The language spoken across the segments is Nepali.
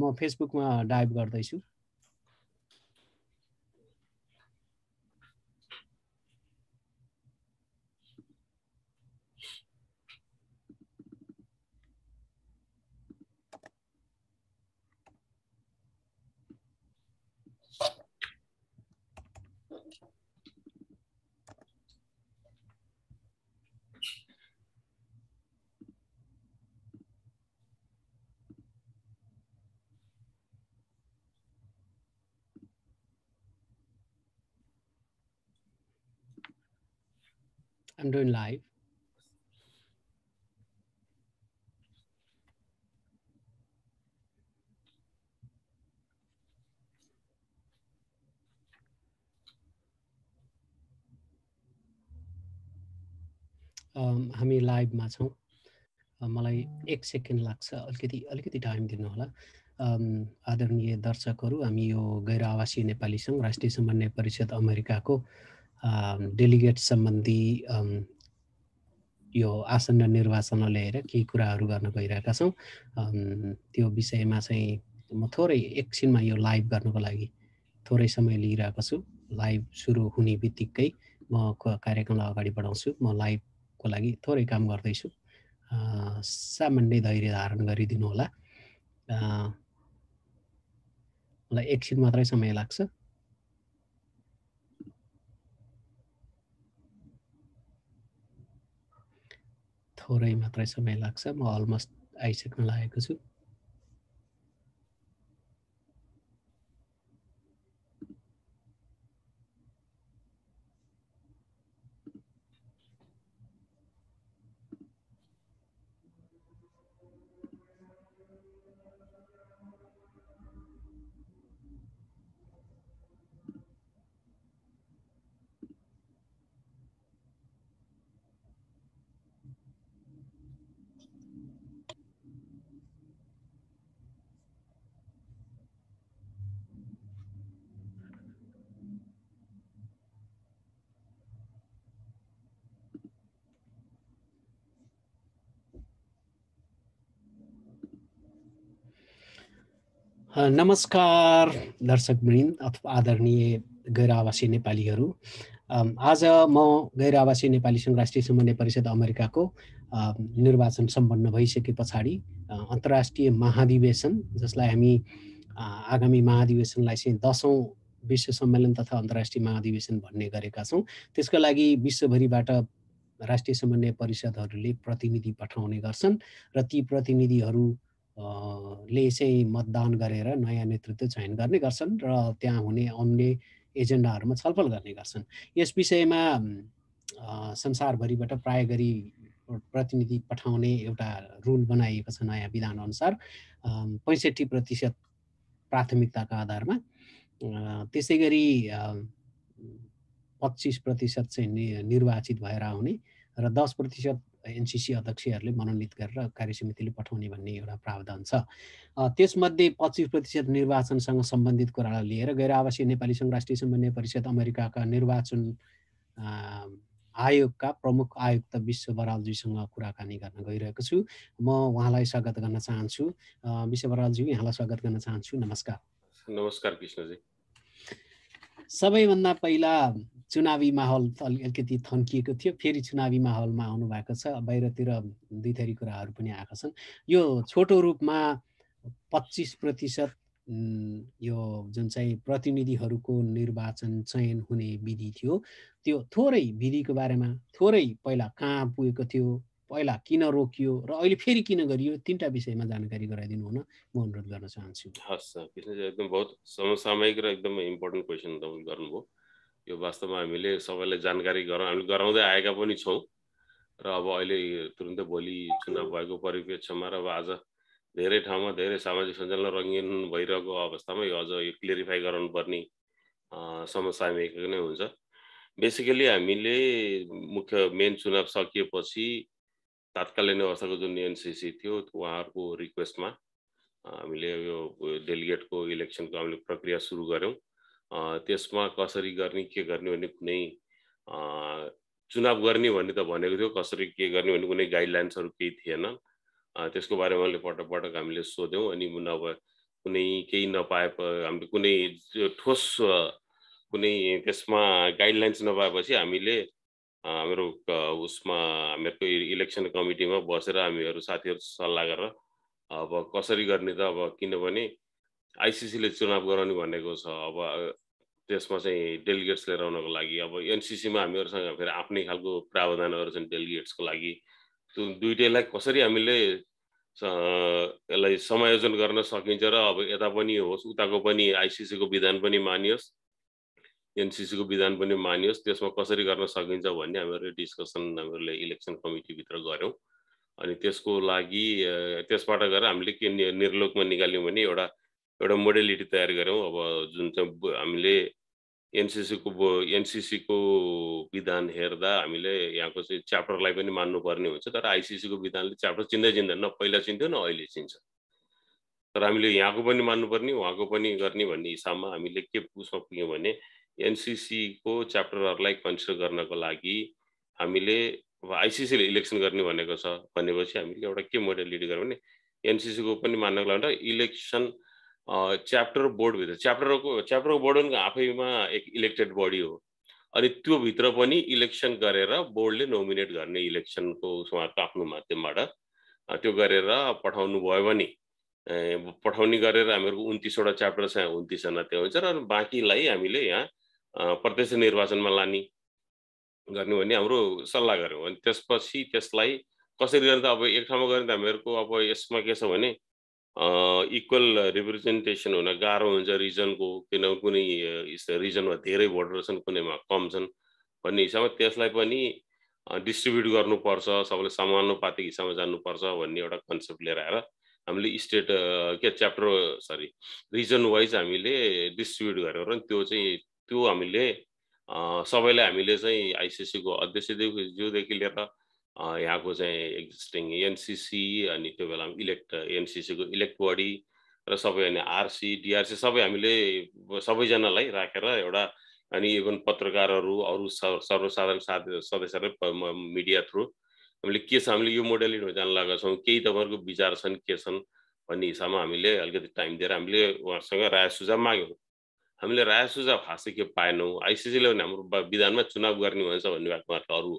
म फेसबुकमा डाइभ गर्दैछु I'm doing live. Um, हामी लाइभमा छौँ uh, मलाई एक सेकेन्ड लाग्छ अलिकति अलिकति टाइम दिनुहोला um, आदरणीय दर्शकहरू हामी यो गैर आवासीय नेपाली सङ्घ राष्ट्रिय समन्वय परिषद अमेरिकाको डेलिगेट um, सम्बन्धी um, यो आसन र निर्वाचनलाई लिएर केही कुराहरू गर्न गइरहेका छौँ um, त्यो विषयमा चाहिँ म थोरै एकछिनमा यो लाइभ गर्नको लागि थोरै समय लिइरहेको छु लाइभ सुरु हुने बित्तिकै म कार्यक्रमलाई अगाडि बढाउँछु म लाइभको लागि थोरै काम गर्दैछु सामान्य धैर्य धारण गरिदिनु होला मलाई एकछिन मात्रै समय लाग्छ थोरै मात्रै समय लाग्छ म अलमोस्ट आइसक्न लागेको छु नमस्कार दर्शक वृन्द अथवा आदरणीय गैर आवासीय नेपालीहरू आज म गैर आवासीय नेपाली सङ्घ राष्ट्रिय समन्वय परिषद अमेरिकाको निर्वाचन सम्पन्न भइसके पछाडि अन्तर्राष्ट्रिय महाधिवेशन जसलाई हामी आगामी महाधिवेशनलाई चाहिँ दसौँ विश्व सम्मेलन तथा अन्तर्राष्ट्रिय महाधिवेशन भन्ने गरेका छौँ त्यसका लागि विश्वभरिबाट राष्ट्रिय समन्वय परिषदहरूले प्रतिनिधि पठाउने गर्छन् र ती प्रतिनिधिहरू ले चाहिँ मतदान गरेर नयाँ नेतृत्व चयन गर्ने गर्छन् र त्यहाँ हुने अन्य एजेन्डाहरूमा छलफल गर्ने गर्छन् यस विषयमा संसारभरिबाट प्राय गरी प्रतिनिधि पठाउने एउटा रुल बनाइएको छ नयाँ विधानअनुसार पैँसठी प्रतिशत प्राथमिकताका आधारमा त्यसै गरी पच्चिस प्रतिशत चाहिँ निर्वाचित भएर आउने र दस प्रतिशत एनसिसी अध्यक्षहरूले मनोनित गरेर कार्य समितिले पठाउने भन्ने एउटा प्रावधान छ त्यसमध्ये पच्चिस प्रतिशत निर्वाचनसँग सम्बन्धित कुरालाई लिएर गैर आवासीय नेपाली सङ्घ राष्ट्रिय समन्वय परिषद अमेरिकाका निर्वाचन आयोगका प्रमुख आयुक्त विश्व बरालजीसँग कुराकानी गर्न गइरहेको छु म उहाँलाई स्वागत गर्न चाहन्छु विश्व बरालजी यहाँलाई स्वागत गर्न चाहन्छु नमस्कार नमस्कार कृष्णजी सबैभन्दा पहिला चुनावी माहौल अलिकति थन्किएको थियो फेरि चुनावी माहौलमा आउनुभएको छ बाहिरतिर दुई थरी कुराहरू पनि आएका छन् यो छोटो रूपमा पच्चिस प्रतिशत यो जुन चाहिँ प्रतिनिधिहरूको निर्वाचन चयन हुने विधि थियो त्यो थोरै विधिको बारेमा थोरै पहिला कहाँ पुगेको थियो पहिला किन रोकियो र अहिले फेरि किन गरियो तिनवटा विषयमा जानकारी गराइदिनु हुन म अनुरोध गर्न चाहन्छु हस् एकदम बहुत समसामयिक र एकदमै इम्पोर्टेन्ट क्वेसन तपाईँले गर्नुभयो यो वास्तवमा हामीले सबैलाई जानकारी गराउँ हामीले गराउँदै आएका पनि छौँ र अब अहिले तुरुन्तै भोलि चुनाव भएको परिप्रेक्षमा र अब आज धेरै ठाउँमा धेरै सामाजिक सञ्जालमा रङ्गीन भइरहेको अवस्थामा यो अझ यो क्लियरिफाई गराउनुपर्ने समस्या हामी नै हुन्छ बेसिकली हामीले मुख्य मेन चुनाव सकिएपछि तात्कालीन अवस्थाको जुन एनसिसी थियो उहाँहरूको रिक्वेस्टमा हामीले यो डेलिगेटको इलेक्सनको हामीले प्रक्रिया सुरु गऱ्यौँ त्यसमा कसरी गर्ने के गर्ने भन्ने कुनै चुनाव गर्ने भन्ने त भनेको थियो कसरी के गर्ने भन्ने कुनै गाइडलाइन्सहरू केही थिएन त्यसको बारेमा अहिले पटक पटक हामीले सोध्यौँ अनि नभए कुनै केही नपाए हामीले कुनै ठोस कुनै त्यसमा गाइडलाइन्स नपाएपछि हामीले हाम्रो उसमा हामीहरूको इलेक्सन कमिटीमा बसेर हामीहरू साथीहरू सल्लाह गरेर अब कसरी गर्ने त अब किनभने आइसिसीले चुनाव गराउने भनेको छ अब त्यसमा चाहिँ डेलिगेट्स लिएर आउनको लागि अब एनसिसीमा हामीहरूसँग फेरि आफ्नै खालको प्रावधानहरू छन् डेलिगेट्सको लागि त्यो दुइटैलाई कसरी हामीले यसलाई समायोजन गर्न सकिन्छ र अब यता पनि होस् उताको पनि आइसिसीको विधान पनि मानियोस् एनसिसीको विधान पनि मानियोस् त्यसमा कसरी गर्न सकिन्छ भन्ने हामीहरूले डिस्कसन हामीहरूले इलेक्सन कमिटीभित्र गऱ्यौँ अनि त्यसको लागि त्यसबाट गएर हामीले के निर्लोकमा निकाल्यौँ भने एउटा एउटा मोडेलिटी तयार गऱ्यौँ अब जुन चाहिँ हामीले एनसिसीको एनसिसीको विधान हेर्दा हामीले यहाँको चाहिँ च्याप्टरलाई पनि मान्नुपर्ने हुन्छ तर आइसिसीको विधानले च्याप्टर चिन्दै चिन्दैन न पहिला चिन्थ्यो न अहिले चिन्छ तर हामीले यहाँको पनि मान्नुपर्ने उहाँको पनि गर्ने भन्ने हिसाबमा हामीले के सक्यौँ भने एनसिसीको च्याप्टरहरूलाई कन्सिडर गर्नको लागि हामीले अब आइसिसीले इलेक्सन गर्ने भनेको छ भनेपछि हामीले एउटा के मोडेलिटी गऱ्यौँ भने एनसिसीको पनि मान्नको लागि इलेक्सन च्याप्टर बोर्डभित्र च्याप्टरको च्याप्टरको बोर्ड आफैमा एक इलेक्टेड बडी हो अनि त्योभित्र पनि इलेक्सन गरेर बोर्डले नोमिनेट गर्ने इलेक्सनको उसमा आफ्नो माध्यमबाट त्यो गरेर पठाउनु भयो भने पठाउने गरेर हामीहरूको उन्तिसवटा च्याप्टर छ उन्तिसजना त्यो हुन्छ र बाँकीलाई हामीले यहाँ प्रत्यक्ष निर्वाचनमा लाने गर्ने भने हाम्रो सल्लाह गऱ्यौँ अनि त्यसपछि त्यसलाई कसरी गर्ने त अब एक ठाउँमा गर्ने त हामीहरूको अब यसमा के छ भने इक्वल रिप्रेजेन्टेसन हुन गाह्रो हुन्छ रिजनको किन कुनै रिजनमा धेरै भोटर छन् कुनैमा कम छन् भन्ने हिसाबमा त्यसलाई पनि डिस्ट्रिब्युट गर्नुपर्छ सबैले समानुपातिक हिसाबमा जानुपर्छ भन्ने एउटा कन्सेप्ट लिएर आएर हामीले स्टेट के च्याप्टर सरी रिजन वाइज हामीले डिस्ट्रिब्युट गरेर त्यो चाहिँ त्यो हामीले सबैलाई हामीले चाहिँ आइसिसीको अध्यक्षज्यूदेखि लिएर यहाँको चाहिँ एक्जिस्टिङ एनसिसी अनि त्यो बेलामा इलेक्ट एनसिसीको इलेक्ट बडी र सबै अनि आरसी डिआरसी सबै हामीले सबैजनालाई राखेर एउटा अनि इभन पत्रकारहरू अरू सर्वसाधारण सदस्यहरू मिडिया थ्रु हामीले के छ हामीले यो मोडेलिङ जान लागेका छौँ केही तपाईँहरूको विचार छन् के छन् भन्ने हिसाबमा हामीले अलिकति टाइम दिएर हामीले उहाँहरूसँग राय सुझाव माग्यौँ हामीले राय सुझाव खासै के पाएनौँ आइसिसीले भने हाम्रो विधानमा चुनाव गर्ने भन्छ भन्ने भएको उहाँहरूको अरू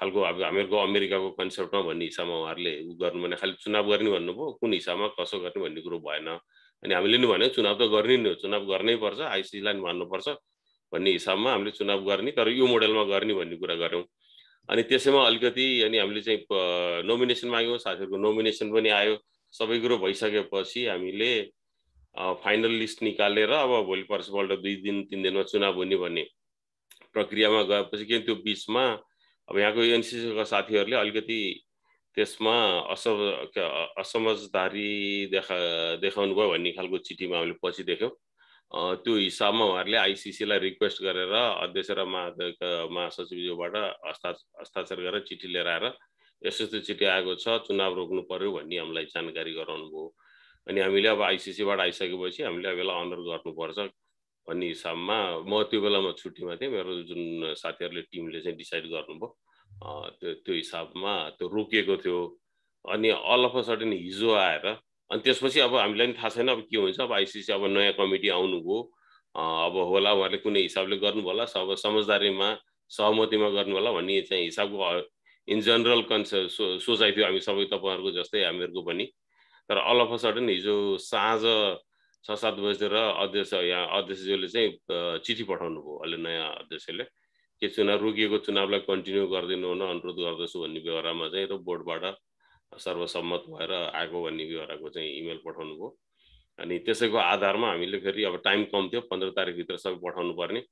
खालको अब हामीहरूको अमेरिकाको कन्सेप्टमा भन्ने हिसाबमा उहाँहरूले उ गर्नु भने खालि चुनाव गर्ने भन्नुभयो कुन हिसाबमा कसो गर्ने भन्ने कुरो भएन अनि हामीले नि भन्यो चुनाव त गर्ने नै हो चुनाव गर्नै पर्छ आइसिसीलाई मान्नुपर्छ भन्ने हिसाबमा हामीले चुनाव गर्ने तर यो मोडलमा गर्ने भन्ने कुरा गऱ्यौँ अनि त्यसैमा अलिकति अनि हामीले चाहिँ नोमिनेसन माग्यौँ साथीहरूको नोमिनेसन पनि आयो सबै कुरो भइसकेपछि हामीले फाइनल लिस्ट निकालेर अब भोलि पर्सिपल्ट दुई दिन तिन दिनमा चुनाव हुने भन्ने प्रक्रियामा गएपछि किन त्यो बिचमा अब यहाँको एनसिसीका साथीहरूले अलिकति त्यसमा अस असमझदारी देखा देखाउनु भयो भन्ने खालको चिठीमा हामीले पछि देख्यौँ त्यो हिसाबमा उहाँहरूले आइसिसीलाई रिक्वेस्ट गरेर अध्यक्ष र महाध्यक्ष महासचिवज्यूबाट हस्ता हस्ताक्षर गरेर चिठी लिएर आएर यस्तो यस्तो चिठी आएको छ चुनाव रोक्नु पर्यो भन्ने हामीलाई जानकारी गराउनु भयो अनि हामीले अब आइसिसीबाट आइसकेपछि हामीले अब यसलाई अनर गर्नुपर्छ भन्ने हिसाबमा म त्यो बेलामा छुट्टीमा थिएँ मेरो जुन साथीहरूले टिमले चाहिँ डिसाइड गर्नुभयो त्यो त्यो हिसाबमा त्यो रोकिएको थियो अनि अल अफ अ सडन हिजो आएर अनि त्यसपछि अब हामीलाई पनि थाहा छैन अब के हुन्छ अब आइसिसी अब नयाँ कमिटी आउनुभयो अब होला उहाँले कुनै हिसाबले गर्नु होला अब समझदारीमा सहमतिमा गर्नु होला भन्ने चाहिँ हिसाबको इन जनरल कन्सेप्ट सो सोचाइ थियो हामी सबै तपाईँहरूको जस्तै हामीहरूको पनि तर अल अफ अ सडन हिजो साँझ छ सात बजीतिर अध्यक्ष यहाँ अध्यक्षज्यूले चाहिँ चिठी पठाउनु भयो अहिले नयाँ अध्यक्षले के चुनाव रोकिएको चुनावलाई कन्टिन्यू गरिदिनु हुन अनुरोध गर्दछु भन्ने व्यवहारमा चाहिँ र बोर्डबाट सर्वसम्मत भएर आएको भन्ने व्यवहारको चाहिँ इमेल पठाउनु भयो अनि त्यसैको आधारमा हामीले फेरि अब टाइम कम थियो पन्ध्र तारिकभित्र सबै पठाउनु पर्ने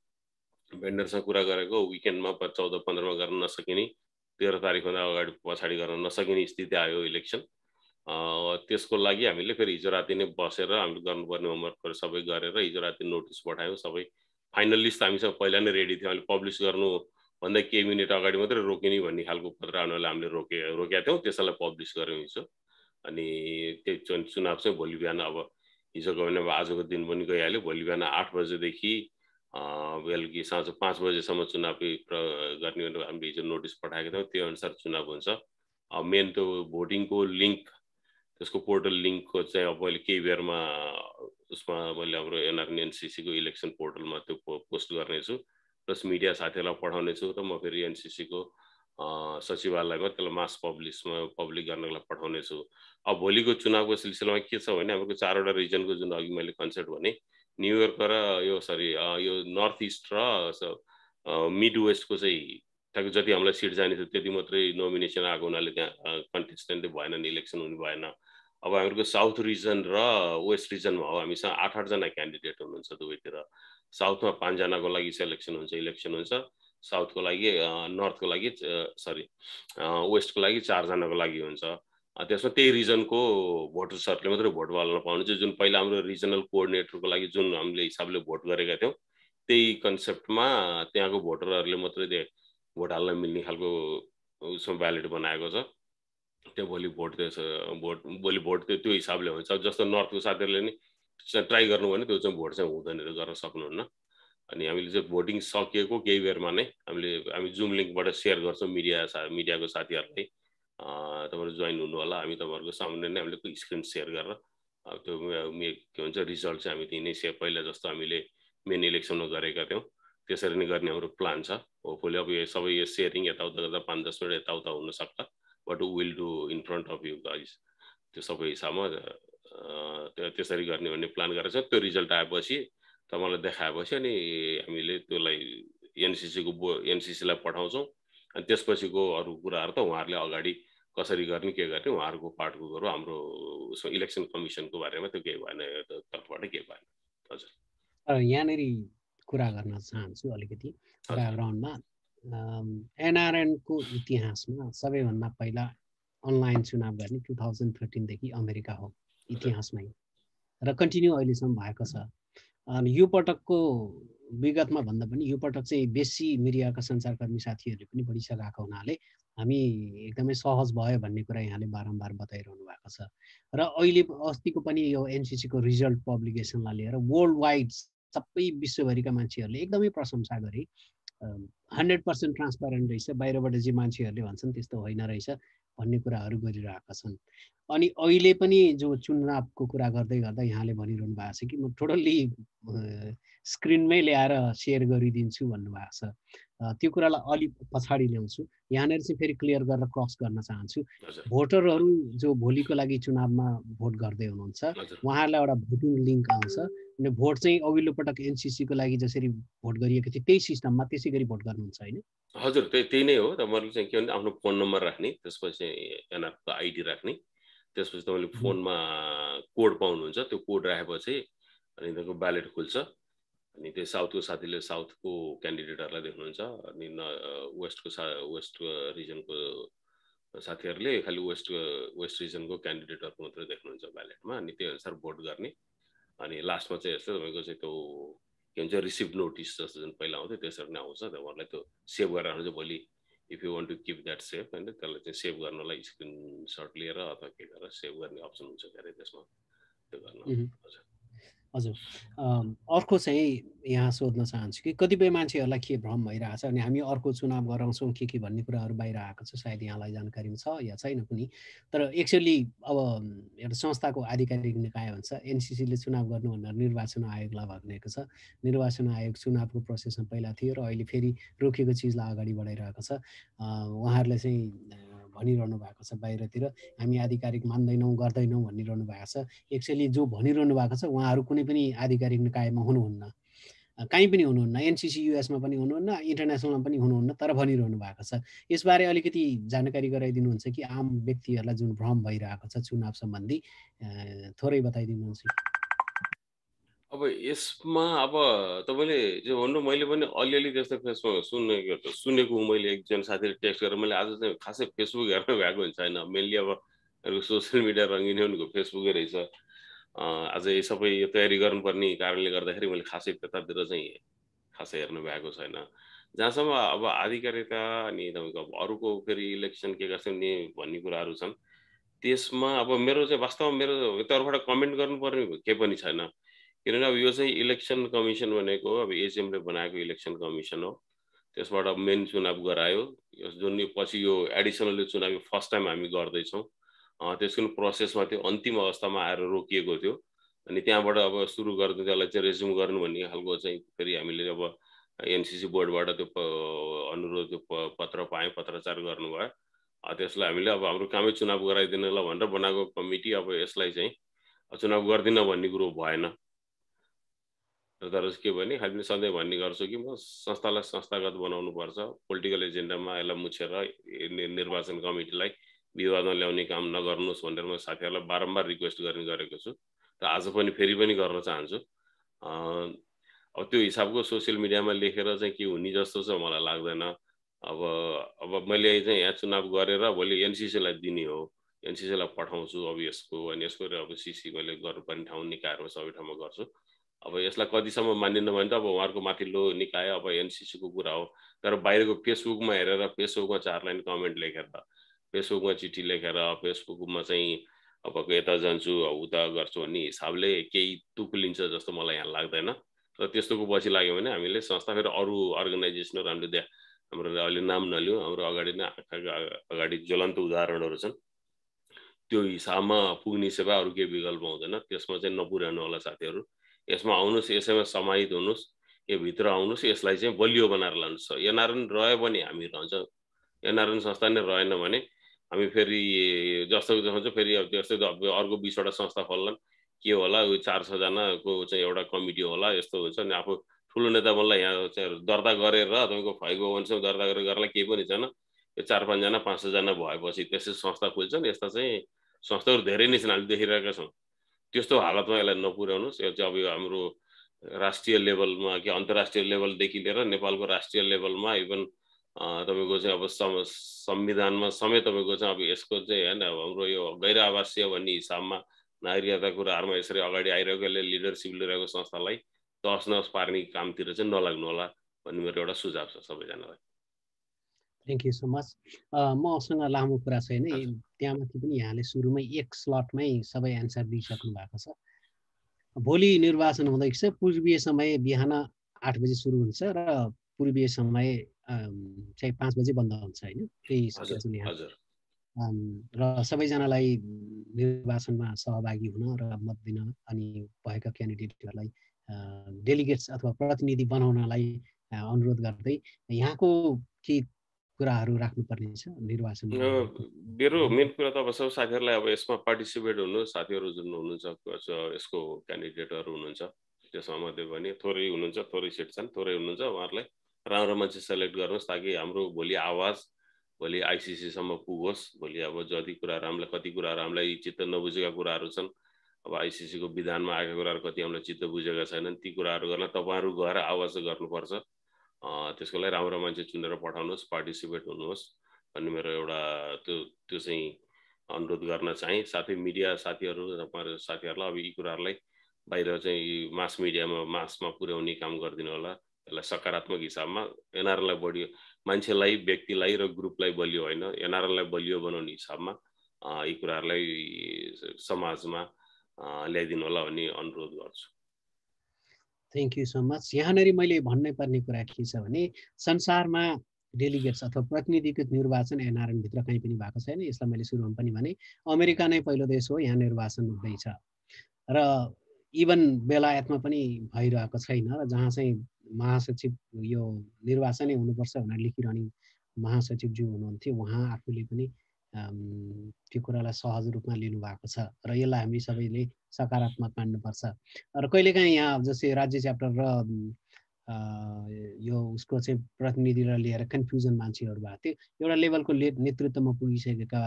भेन्डरसँग कुरा गरेको विकेन्डमा चौध पन्ध्रमा गर्न नसकिने तेह्र तारिकभन्दा अगाडि पछाडि गर्न नसकिने स्थिति आयो इलेक्सन त्यसको लागि हामीले फेरि हिजो राति नै बसेर हामीले गर्नुपर्ने होमवर्कहरू सबै गरेर हिजो राति नोटिस पठायौँ सबै फाइनल लिस्ट हामीसँग पहिला नै रेडी थियो हामीले पब्लिस गर्नुभन्दा केही मिनट अगाडि मात्रै रोकिने भन्ने खालको पत्र उनीहरूलाई हामीले रोके रोकेका थियौँ त्यसैलाई पब्लिस गऱ्यौँ हिजो अनि त्यो चुनाव चाहिँ भोलि बिहान अब हिजो गयो भने अब आजको दिन पनि गइहाल्यो भोलि बिहान आठ बजेदेखि बेलुकी साँझ पाँच बजेसम्म चुनाव गर्ने भनेर हामीले हिजो नोटिस पठाएको थियौँ त्यो अनुसार चुनाव हुन्छ मेन त्यो भोटिङको लिङ्क त्यसको पोर्टल लिङ्कको चाहिँ अब मैले बेरमा उसमा मैले हाम्रो एनआरएनसिसीको इलेक्सन पोर्टलमा त्यो पोस्ट गर्नेछु प्लस मिडिया साथीहरूलाई पठाउनेछु र म फेरि एनसिसीको सचिवालयमा त्यसलाई मास पब्लिसमा पब्लिक गर्नको लागि पठाउनेछु अब भोलिको चुनावको सिलसिलामा के छ भने हाम्रो चारवटा रिजनको जुन अघि मैले कन्सेप्ट भने न्युयोर्क र यो सरी यो नर्थ इस्ट र मिड वेस्टको चाहिँ ठ्याक्क जति हामीलाई सिट जाने थियो त्यति मात्रै नोमिनेसन आएको हुनाले त्यहाँ कन्टेस्टेन्टै भएनन् इलेक्सन हुने भएन अब हामीहरूको साउथ रिजन र वेस्ट रिजनमा हो हामीसँग आठ आठजना क्यान्डिडेट हुनुहुन्छ दुवैतिर साउथमा पाँचजनाको लागि सेलेक्सन हुन्छ इलेक्सन हुन्छ साउथको लागि नर्थको लागि सरी वेस्टको लागि चारजनाको लागि हुन्छ त्यसमा त्यही रिजनको भोटर्सहरूले मात्रै भोट हाल्न पाउनुहुन्छ जुन पहिला हाम्रो रिजनल कोअर्डिनेटरको लागि जुन हामीले हिसाबले भोट गरेका थियौँ त्यही कन्सेप्टमा त्यहाँको भोटरहरूले मात्रै भोट हाल्न मिल्ने खालको उसमा ब्यालेट बनाएको छ त्यो भोलि भोट त्यो भोट भोलि भोट त्यो त्यो हिसाबले हुन्छ जस्तो नर्थको साथीहरूले नि ट्राई गर्नु भने त्यो चाहिँ भोट चाहिँ हुँदैन गर्न सक्नुहुन्न अनि हामीले चाहिँ भोटिङ सकिएको केही बेरमा नै हामीले हामी जुम लिङ्कबाट सेयर गर्छौँ मिडिया सा मिडियाको साथीहरूलाई तपाईँहरू जोइन हुनु होला हामी तपाईँहरूको सामान्य नै हामीले स्क्रिन सेयर गरेर अब त्यो के भन्छ रिजल्ट चाहिँ हामी त्यही नै सेयर पहिला जस्तो हामीले मेन इलेक्सनमा गरेका थियौँ त्यसरी नै गर्ने हाम्रो प्लान छ होपफुली अब यो सबै यो सेयरिङ यताउता गर्दा पाँच दस मिनट यताउता हुनसक्छ what will do in front of you guys त्यो सबै हिसाबमा त्यसरी गर्ने भन्ने प्लान गरेको छ त्यो रिजल्ट आएपछि तपाईँलाई देखाएपछि अनि हामीले त्यसलाई एनसिसीको बो एनसिसीलाई पठाउँछौँ अनि त्यसपछिको अरू कुराहरू त उहाँहरूले अगाडि कसरी गर्ने के गर्ने उहाँहरूको पार्टको कुरो हाम्रो उसमा इलेक्सन कमिसनको बारेमा त्यो केही भएन तर्फबाट केही भएन हजुर यहाँनिर कुरा गर्न चाहन्छु अलिकति ग्राउन्डमा एनआरएनको इतिहासमा सबैभन्दा पहिला अनलाइन चुनाव गर्ने टु थाउजन्ड थर्टिनदेखि अमेरिका हो इतिहासमै र कन्टिन्यू अहिलेसम्म भएको छ यो पटकको विगतमा भन्दा पनि यो पटक चाहिँ बेसी मिडियाका सञ्चारकर्मी साथीहरूले पनि बढिसकेको हुनाले हामी एकदमै सहज भयो भन्ने कुरा यहाँले बारम्बार बताइरहनु भएको छ र अहिले अस्तिको पनि यो एनसिसीको रिजल्ट पब्लिकेसनलाई लिएर वर्ल्ड वाइड सबै विश्वभरिका मान्छेहरूले एकदमै प्रशंसा गरे हन्ड्रेड पर्सेन्ट ट्रान्सपारेन्ट रहेछ बाहिरबाट जे मान्छेहरूले भन्छन् त्यस्तो होइन रहेछ भन्ने कुराहरू गरिरहेका छन् अनि अहिले पनि जो चुनावको कुरा गर्दै गर्दा यहाँले भनिरहनु भएको छ कि म टोटल्ली स्क्रिनमै ल्याएर सेयर गरिदिन्छु भन्नुभएको छ त्यो कुरालाई अलि पछाडि ल्याउँछु यहाँनिर चाहिँ फेरि क्लियर गरेर क्रस गर्न चाहन्छु भोटरहरू जो भोलिको लागि चुनावमा भोट गर्दै हुनुहुन्छ उहाँहरूलाई एउटा भोटिङ लिङ्क आउँछ किनभने भोट चाहिँ अघिल्लो पटक एनसिसीको लागि जसरी भोट गरिएको थियो त्यही सिस्टममा त्यसै गरी भोट गर्नुहुन्छ होइन हजुर त्यही त्यही नै हो तपाईँहरूले चाहिँ के भने आफ्नो फोन नम्बर राख्ने त्यसपछि एनआरको आइडी राख्ने त्यसपछि तपाईँले फोनमा कोड पाउनुहुन्छ त्यो कोड राखेपछि अनि तपाईँको ब्यालेट खुल्छ अनि त्यो साउथको साथीले साउथको क्यान्डिडेटहरूलाई देख्नुहुन्छ अनि न वेस्टको सा वेस्ट रिजनको साथीहरूले खालि वेस्ट वेस्ट रिजनको क्यान्डिडेटहरूको मात्रै देख्नुहुन्छ ब्यालेटमा अनि त्यही अनुसार भोट गर्ने अनि लास्टमा चाहिँ यस्तो तपाईँको चाहिँ त्यो के भन्छ रिसिभ नोटिस जस्तो जुन पहिला आउँथ्यो त्यसरी नै आउँछ तपाईँहरूलाई त्यो सेभ गरेर राख्नु चाहिँ भोलि if you want to keep that save होइन त्यसलाई चाहिँ सेभ गर्नलाई स्क्रिन सट लिएर अथवा के गरेर सेभ गर्ने अप्सन हुन्छ के अरे त्यसमा त्यो गर्न हजुर हजुर अर्को चाहिँ यहाँ सोध्न चाहन्छु कि कतिपय मान्छेहरूलाई के भ्रम भइरहेछ अनि हामी अर्को चुनाव गराउँछौँ के के भन्ने कुराहरू बाहिर आएको छ सायद यहाँलाई जानकारी छ या छैन पनि तर एक्चुअली अब एउटा संस्थाको आधिकारिक निकाय भन्छ एनसिसीले चुनाव गर्नु भनेर निर्वाचन आयोगलाई भनिएको छ निर्वाचन आयोग चुनावको प्रोसेसमा पहिला थियो र अहिले फेरि रोकेको चिजलाई अगाडि बढाइरहेको छ उहाँहरूले चाहिँ भनिरहनु भएको छ बाहिरतिर हामी आधिकारिक मान्दैनौँ गर्दैनौँ भनिरहनु भएको छ एक्चुअली जो भनिरहनु भएको छ उहाँहरू कुनै पनि आधिकारिक निकायमा हुनुहुन्न कहीँ पनि हुनुहुन्न एनसिसी युएसमा पनि हुनुहुन्न इन्टरनेसनलमा पनि हुनुहुन्न तर भनिरहनु भएको छ यसबारे अलिकति जानकारी गराइदिनुहुन्छ कि आम व्यक्तिहरूलाई जुन भ्रम भइरहेको छ चुनाव सम्बन्धी थोरै बताइदिनुहुन्छ अब यसमा अब तपाईँले जो भन्नु मैले पनि अलिअलि त्यस्तो फेसबुक सुन्ने सुनेको मैले एकजना साथीले टेक्स्ट गरेर मैले आज चाहिँ खासै फेसबुक हेर्न हुन्छ छैन मेनली अब सोसियल मिडिया रङ्गिने भनेको फेसबुकै रहेछ आज यो सबै यो तयारी गर्नुपर्ने कारणले गर्दाखेरि मैले खासै त्यतातिर चाहिँ खासै हेर्नु भएको छैन जहाँसम्म अब आधिकारिकता अनि तपाईँको अब अरूको फेरि इलेक्सन के गर्छ नि भन्ने कुराहरू छन् त्यसमा अब मेरो चाहिँ वास्तवमा मेरो तर्फबाट कमेन्ट गर्नुपर्ने केही पनि छैन किनभने अब यो चाहिँ इलेक्सन कमिसन भनेको अब एजिएमले बनाएको इलेक्सन कमिसन हो त्यसबाट मेन चुनाव गरायो जुन यो पछि यो एडिसनल चुनाव फर्स्ट टाइम हामी गर्दैछौँ त्यसको प्रोसेसमा त्यो अन्तिम अवस्थामा आएर रोकिएको थियो अनि त्यहाँबाट अब सुरु गर्दा त्यसलाई चाहिँ रेज्युम गर्नु भन्ने खालको चाहिँ फेरि हामीले अब एनसिसी बोर्डबाट त्यो अनुरोध त्यो पत्र पायौँ पत्राचार गर्नुभयो त्यसलाई हामीले अब हाम्रो कामै चुनाव गराइदिनु ल भनेर बनाएको कमिटी अब यसलाई चाहिँ चुनाव गर्दिन भन्ने कुरो भएन तर के भने हामीले सधैँ भन्ने गर्छौँ कि म संस्थालाई संस्थागत बनाउनुपर्छ पोलिटिकल एजेन्डामा यसलाई मुछेर निर्वाचन कमिटीलाई विवादमा ल्याउने काम नगर्नुहोस् भनेर म साथीहरूलाई बारम्बार रिक्वेस्ट गर्ने गरेको छु र आज पनि फेरि पनि गर्न चाहन्छु अब त्यो हिसाबको सोसियल मिडियामा लेखेर चाहिँ के हुने जस्तो छ मलाई लाग्दैन अब अब मैले चाहिँ यहाँ चुनाव गरेर भोलि एनसिसीलाई दिने हो एनसिसीलाई पठाउँछु अब यसको अनि यसको र अब सिसी मैले गर्नुपर्ने ठाउँ निकायहरूमा सबै ठाउँमा गर्छु अब यसलाई कतिसम्म मानिन्न भने त अब उहाँहरूको माथिल्लो निकाय अब एनसिसीको कुरा हो तर बाहिरको फेसबुकमा हेरेर फेसबुकमा चार लाइन कमेन्ट लेखेर फेसबुकमा चिठी लेखेर फेसबुकमा चाहिँ अब यता जान्छु उता गर्छु भन्ने हिसाबले केही तुक लिन्छ जस्तो मलाई यहाँ लाग्दैन र त्यस्तोको पछि लाग्यो भने हामीले संस्था फेरि अरू अर्गनाइजेसनहरू हामीले दे हाम्रो अहिले नाम नलिउँ हाम्रो अगाडि नै आँखाको अगाडि ज्वलन्त उदाहरणहरू छन् त्यो हिसाबमा पुग्ने सेवा अरू केही विकल्प हुँदैन त्यसमा चाहिँ नपुर्याउनु होला साथीहरू यसमा आउनुहोस् यसैमा समाहित हुनुहोस् यो भित्र आउनुहोस् यसलाई चाहिँ बलियो बनाएर लानुहोस् एनआरएन रह्यो भने हामी रहन्छौँ एनआरएन संस्था नै रहेन भने हामी फेरि जस्तो जस्तो फेरि अब त्यस्तै अर्को बिसवटा संस्था खोल्लान् के होला उयो चार छजनाको चाहिँ एउटा कमिटी होला यस्तो हुन्छ नि आफू ठुलो नेता मलाई यहाँ चाहिँ दर्ता गरेर तपाईँको फैगो भन्छ दर्ता गरेर गर्नलाई केही पनि छैन यो चार पाँचजना पाँच छजना भएपछि त्यसै संस्था खोल्छन् यस्ता चाहिँ संस्थाहरू धेरै नै छन् हामी देखिरहेका छौँ त्यस्तो हालतमा यसलाई नपुर्याउनुहोस् यो चाहिँ अब यो हाम्रो राष्ट्रिय लेभलमा कि अन्तर्राष्ट्रिय लेभलदेखि लिएर नेपालको राष्ट्रिय लेभलमा इभन तपाईँको चाहिँ अब संविधानमा समेत तपाईँको चाहिँ अब यसको चाहिँ होइन हाम्रो यो गैर आवासीय भन्ने हिसाबमा नागरिकता कुराहरूमा यसरी अगाडि आइरहेको यसले लिडरसिप लिइरहेको संस्थालाई तस नहस पार्ने कामतिर चाहिँ नलाग्नु होला भन्ने मेरो एउटा सुझाव छ सबैजनालाई थ्याङ्क यू सो मच मसँग लामो कुरा छैन त्यहाँमाथि पनि यहाँले सुरुमै एक स्लटमै सबै एन्सर दिइसक्नु भएको छ भोलि निर्वाचन हुँदैछ पूर्वीय समय बिहान आठ बजी सुरु हुन्छ र पूर्वीय समय चाहिँ पाँच बजी बन्द हुन्छ होइन त्यही र सबैजनालाई निर्वाचनमा सहभागी हुन र मत दिन अनि भएका क्यान्डिडेटहरूलाई डेलिगेट्स अथवा प्रतिनिधि बनाउनलाई अनुरोध गर्दै यहाँको के कुराहरू छ निर्वाचन मेरो मेन कुरा त अब सब साथीहरूलाई अब यसमा पार्टिसिपेट हुनु साथीहरू जुन हुनुहुन्छ यसको क्यान्डिडेटहरू हुनुहुन्छ त्यसमा मध्ये भने थोरै हुनुहुन्छ थोरै सिट छन् थोरै हुनुहुन्छ उहाँहरूलाई राम्रो मान्छे सेलेक्ट गर्नुहोस् ताकि हाम्रो भोलि आवाज भोलि आइसिसीसम्म पुगोस् भोलि अब जति कुराहरू हामीलाई कति कुराहरू हामीलाई चित्त नबुझेका कुराहरू छन् अब आइसिसीको विधानमा आएका कुराहरू कति हामीलाई चित्त बुझेका छैनन् ती कुराहरू गर्न तपाईँहरू गएर आवाज गर्नुपर्छ त्यसको लागि राम्रो मान्छे चुनेर पठाउनुहोस् पार्टिसिपेट हुनुहोस् भन्ने मेरो एउटा त्यो त्यो चाहिँ अनुरोध गर्न चाहेँ साथै मिडिया साथीहरू तपाईँहरू साथीहरूलाई अब यी कुराहरूलाई बाहिर चाहिँ मास मिडियामा मासमा पुर्याउने काम गरिदिनु होला यसलाई सकारात्मक हिसाबमा एनआरएललाई बलियो मान्छेलाई व्यक्तिलाई र ग्रुपलाई बलियो होइन एनआरएललाई बलियो बनाउने हिसाबमा यी कुराहरूलाई समाजमा ल्याइदिनु होला भन्ने अनुरोध गर्छु थ्याङ्क यू सो मच यहाँनिर मैले भन्नै पर्ने कुरा के छ भने संसारमा डेलिगेट्स अथवा प्रतिनिधिकृत निर्वाचन एनआरएनभित्र कहीँ पनि भएको छैन यसलाई मैले सुरुमा पनि भने अमेरिका नै पहिलो देश हो यहाँ निर्वाचन हुँदैछ र इभन बेलायतमा पनि भइरहेको छैन र जहाँ चाहिँ महासचिव यो निर्वाचनै हुनुपर्छ भनेर लेखिरहने जो हुनुहुन्थ्यो उहाँ आफूले पनि त्यो कुरालाई सहज रूपमा लिनुभएको छ र यसलाई हामी सबैले सकारात्मक मान्नुपर्छ र कहिलेकाहीँ यहाँ जस्तै राज्य च्याप्टर र यो उसको चाहिँ प्रतिनिधिलाई लिएर कन्फ्युजन मान्छेहरू भएको थियो एउटा लेभलको ले नेतृत्वमा पुगिसकेका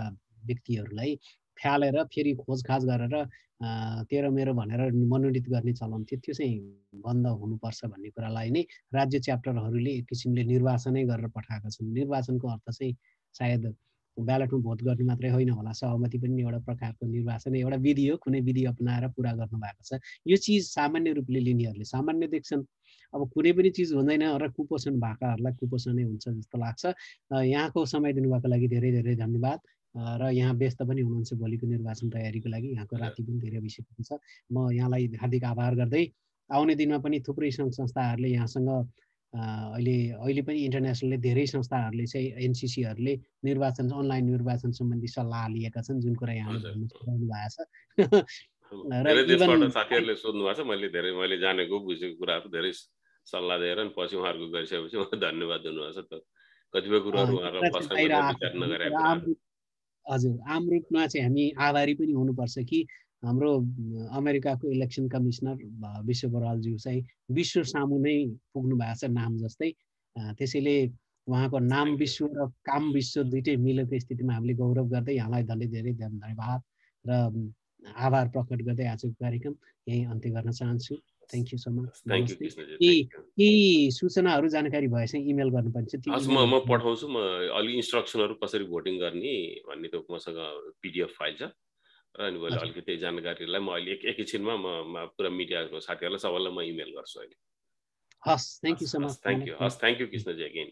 व्यक्तिहरूलाई फ्यालेर फेरि खोजखाज गरेर तेरो मेरो भनेर मनोनित गर्ने चलन थियो त्यो चाहिँ बन्द हुनुपर्छ भन्ने कुरालाई नै राज्य च्याप्टरहरूले एक किसिमले निर्वाचनै गरेर पठाएका छन् निर्वाचनको अर्थ चाहिँ सायद ब्यालटमा भोट गर्नु मात्रै होइन होला सहमति पनि एउटा प्रकारको निर्वाचन एउटा विधि हो कुनै विधि अपनाएर पुरा गर्नुभएको छ यो चिज सामान्य रूपले लिनेहरूले सामान्य देख्छन् अब कुनै पनि चिज हुँदैन र कुपोषण भएकाहरूलाई कुपोषणै हुन्छ जस्तो लाग्छ यहाँको समय दिनुभएको लागि धेरै धेरै धन्यवाद र यहाँ व्यस्त पनि हुनुहुन्छ भोलिको निर्वाचन तयारीको लागि यहाँको राति पनि धेरै अभिषेक हुन्छ म यहाँलाई हार्दिक आभार गर्दै आउने दिनमा पनि थुप्रै सङ्घ संस्थाहरूले यहाँसँग अहिले अहिले पनि इन्टरनेसनलले धेरै संस्थाहरूले चाहिँ एनसिसीहरूले निर्वाचन अनलाइन निर्वाचन सम्बन्धी सल्लाह लिएका छन् जुन कुरा यहाँले भन्नु भएको छ मैले धेरै मैले जानेको बुझेको कुराहरू धेरै सल्लाह दिएर अनि पछि उहाँहरूको गरिसकेपछि उहाँ धन्यवाद दिनुभएको छ कतिपय कुराहरू हजुर आम रूपमा चाहिँ हामी आभारी पनि हुनुपर्छ कि हाम्रो अमेरिकाको इलेक्सन कमिसनर विश्व बरालज्यू चाहिँ विश्व सामु नै पुग्नु भएको छ नाम जस्तै त्यसैले उहाँको नाम विश्व र काम विश्व दुइटै मिलेको स्थितिमा हामीले गौरव गर्दै यहाँलाई धेरै धेरै धन्यवाद र आभार प्रकट गर्दै आजको कार्यक्रम यहीँ अन्त्य गर्न चाहन्छु थ्याङ्क यू सो मच केही सूचनाहरू जानकारी भए चाहिँ इमेल गर्नुपर्ने छ म म पठाउँछु म अलि इन्स्ट्रक्सनहरू कसरी भोटिङ गर्ने भन्ने त मसँग पिडिएफ फाइल छ र अनि मैले अलिकति त्यही जानकारीलाई म अहिले एक एकैछिनमा म पुरा मिडियाको साथीहरूलाई सबैलाई म इमेल गर्छु अहिले हस् thank you so much thank you हस् थ्याङ्क यू कृष्णजी अगेन